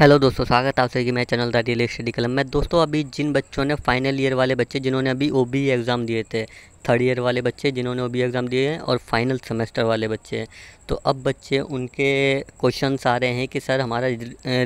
hello दोस्तों स्वागत है आप सभी मैं चैनल दा डेली स्टडी कलम में दोस्तों अभी जिन बच्चों ने फाइनल ईयर वाले बच्चे जिन्होंने अभी ओ एग्ज़ाम दिए थे थर्ड ईयर वाले बच्चे जिन्होंने ओ एग्ज़ाम दिए हैं और फाइनल सेमेस्टर वाले बच्चे तो अब बच्चे उनके क्वेश्चन आ रहे हैं कि सर हमारा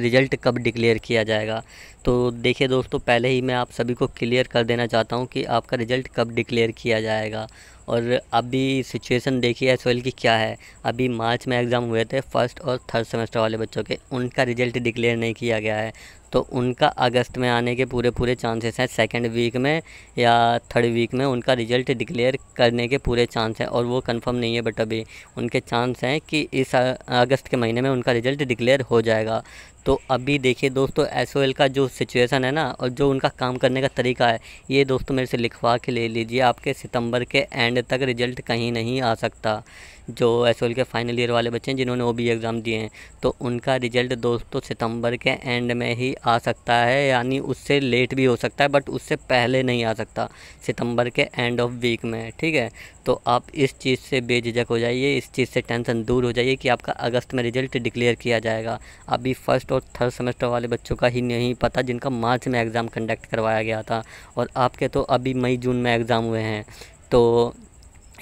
रिज़ल्ट कब डिक्लेयर किया जाएगा तो देखिए दोस्तों पहले ही मैं आप सभी को क्लियर कर देना चाहता हूँ कि आपका रिज़ल्ट कब डिक्लेयर किया जाएगा और अभी सिचुएशन देखिए एस की क्या है अभी मार्च में एग्ज़ाम हुए थे फर्स्ट और थर्ड सेमेस्टर वाले बच्चों के उनका रिजल्ट डिक्लेयर नहीं किया गया है तो उनका अगस्त में आने के पूरे पूरे चांसेस हैं सेकेंड वीक में या थर्ड वीक में उनका रिजल्ट डिक्लेयर करने के पूरे चांस हैं और वो कंफर्म नहीं है बट अभी उनके चांस हैं कि इस अगस्त के महीने में उनका रिजल्ट डिक्लेयर हो जाएगा तो अभी देखिए दोस्तों एस का जो सिचुएशन है ना और जो उनका काम करने का तरीका है ये दोस्तों मेरे से लिखवा के ले लीजिए आपके सितंबर के एंड तक रिजल्ट कहीं नहीं आ सकता जो एस के फ़ाइनल ईयर वाले बच्चे हैं जिन्होंने ओ एग्ज़ाम दिए हैं तो उनका रिज़ल्ट दोस्तों सितंबर के एंड में ही आ सकता है यानी उससे लेट भी हो सकता है बट उससे पहले नहीं आ सकता सितंबर के एंड ऑफ वीक में ठीक है तो आप इस चीज़ से बेझिझक हो जाइए इस चीज़ से टेंशन दूर हो जाइए कि आपका अगस्त में रिज़ल्ट डिक्लेयर किया जाएगा अभी फ़र्स्ट और थर्ड सेमेस्टर वाले बच्चों का ही नहीं पता जिनका मार्च में एग्ज़ाम कंडक्ट करवाया गया था और आपके तो अभी मई जून में एग्ज़ाम हुए हैं तो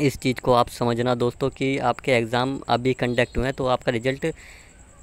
इस चीज़ को आप समझना दोस्तों कि आपके एग्ज़ाम अभी कंडक्ट हुए हैं तो आपका रिज़ल्ट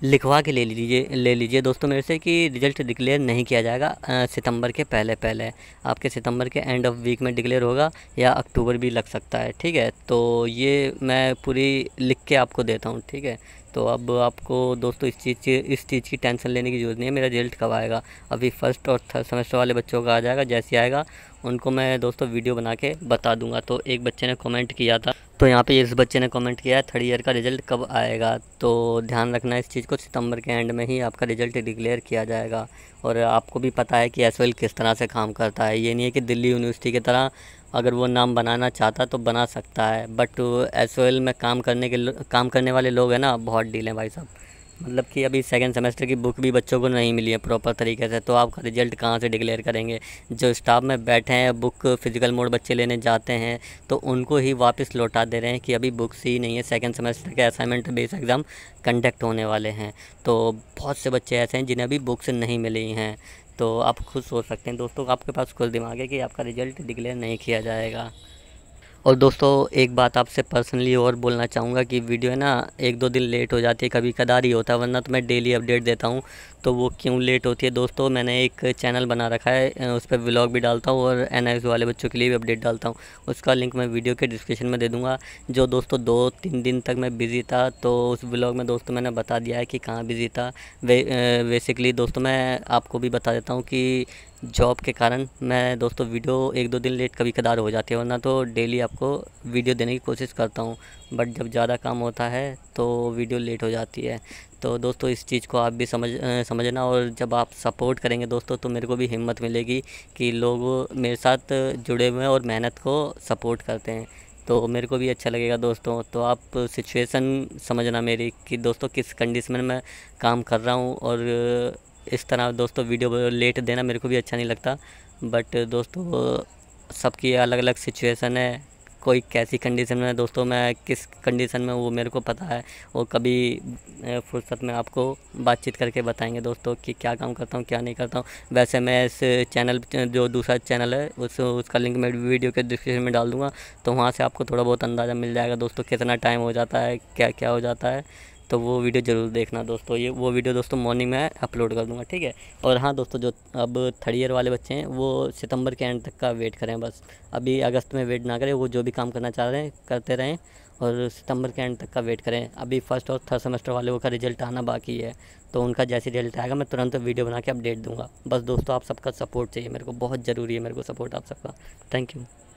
लिखवा के ले लीजिए ले लीजिए दोस्तों मेरे से कि रिज़ल्ट डिक्लेयर नहीं किया जाएगा सितंबर के पहले पहले आपके सितंबर के एंड ऑफ वीक में डिक्लेयर होगा या अक्टूबर भी लग सकता है ठीक है तो ये मैं पूरी लिख के आपको देता हूँ ठीक है तो अब आपको दोस्तों इस चीज़ इस चीज़ की टेंशन लेने की जरूरत नहीं है मेरा रिजल्ट कब आएगा अभी फर्स्ट और थर्ड सेमेस्टर वाले बच्चों का आ जाएगा जैसे आएगा उनको मैं दोस्तों वीडियो बना के बता दूंगा तो एक बच्चे ने कमेंट किया था तो यहाँ पे इस बच्चे ने कमेंट किया है थर्ड ईयर का रिजल्ट कब आएगा तो ध्यान रखना इस चीज़ को सितंबर के एंड में ही आपका रिजल्ट डिक्लेयर किया जाएगा और आपको भी पता है कि एस किस तरह से काम करता है ये नहीं है कि दिल्ली यूनिवर्सिटी की तरह अगर वो नाम बनाना चाहता तो बना सकता है बट एस में काम करने के काम करने वाले लोग हैं ना बहुत डील हैं भाई साहब मतलब कि अभी सेकेंड सेमेस्टर की बुक भी बच्चों को नहीं मिली है प्रॉपर तरीके से तो आपका रिजल्ट कहाँ से डिक्लेयर करेंगे जो स्टाफ में बैठे हैं बुक फिजिकल मोड बच्चे लेने जाते हैं तो उनको ही वापस लौटा दे रहे हैं कि अभी बुक्स ही नहीं है सेकेंड सेमेस्टर के असाइनमेंट बेस एग्ज़ाम कंडक्ट होने वाले हैं तो बहुत से बच्चे ऐसे हैं जिन्हें अभी बुक्स नहीं मिली हैं तो आप खुद सोच सकते हैं दोस्तों आपके पास खुद दिमाग है कि आपका रिजल्ट डिक्लेयर नहीं किया जाएगा और दोस्तों एक बात आपसे पर्सनली और बोलना चाहूँगा कि वीडियो है ना एक दो दिन लेट हो जाती है कभी कदार ही होता है वरना तो मैं डेली अपडेट देता हूँ तो वो क्यों लेट होती है दोस्तों मैंने एक चैनल बना रखा है उस पर व्लॉग भी डालता हूँ और एन वाले बच्चों के लिए भी अपडेट डालता हूँ उसका लिंक मैं वीडियो के डिस्क्रिप्शन में दे दूँगा जो दोस्तों दो तीन दिन तक मैं बिज़ी था तो उस ब्लॉग में दोस्तों मैंने बता दिया है कि कहाँ बिज़ी था वे, बेसिकली दोस्तों मैं आपको भी बता देता हूँ कि जॉब के कारण मैं दोस्तों वीडियो एक दो दिन लेट कभी कदार हो जाती है वरना तो डेली आपको वीडियो देने की कोशिश करता हूँ बट जब ज़्यादा काम होता है तो वीडियो लेट हो जाती है तो दोस्तों इस चीज़ को आप भी समझ समझना और जब आप सपोर्ट करेंगे दोस्तों तो मेरे को भी हिम्मत मिलेगी कि लोग मेरे साथ जुड़े हुए हैं और मेहनत को सपोर्ट करते हैं तो मेरे को भी अच्छा लगेगा दोस्तों तो आप सिचुएशन समझना मेरी कि दोस्तों किस कंडीशन में मैं काम कर रहा हूँ और इस तरह दोस्तों वीडियो लेट देना मेरे को भी अच्छा नहीं लगता बट दोस्तों सबकी अलग अलग सिचुएशन है कोई कैसी कंडीशन में दोस्तों मैं किस कंडीशन में वो मेरे को पता है वो कभी फुर्सत में आपको बातचीत करके बताएंगे दोस्तों कि क्या काम करता हूँ क्या नहीं करता हूँ वैसे मैं इस चैनल जो दूसरा चैनल है उस उसका लिंक मैं वीडियो के डिस्क्रिप्शन में डाल दूँगा तो वहाँ से आपको थोड़ा बहुत अंदाज़ा मिल जाएगा दोस्तों कितना टाइम हो जाता है क्या क्या हो जाता है तो वो वीडियो ज़रूर देखना दोस्तों ये वो वीडियो दोस्तों मॉर्निंग में अपलोड कर दूँगा ठीक है और हाँ दोस्तों जो अब थर्ड ईयर वाले बच्चे हैं वो सितंबर के एंड तक का वेट करें बस अभी अगस्त में वेट ना करें वो जो भी काम करना चाह रहे हैं करते रहें और सितंबर के एंड तक का वेट करें अभी फर्स्ट और थर्ड सेमेस्टर वाले का रिजल्ट आना बाकी है तो उनका जैसे रिजल्ट आएगा मैं तुरंत वीडियो बना के अपडेट दूँगा बस दोस्तों आप सबका सपोर्ट चाहिए मेरे को बहुत ज़रूरी है मेरे को सपोर्ट आप सबका थैंक यू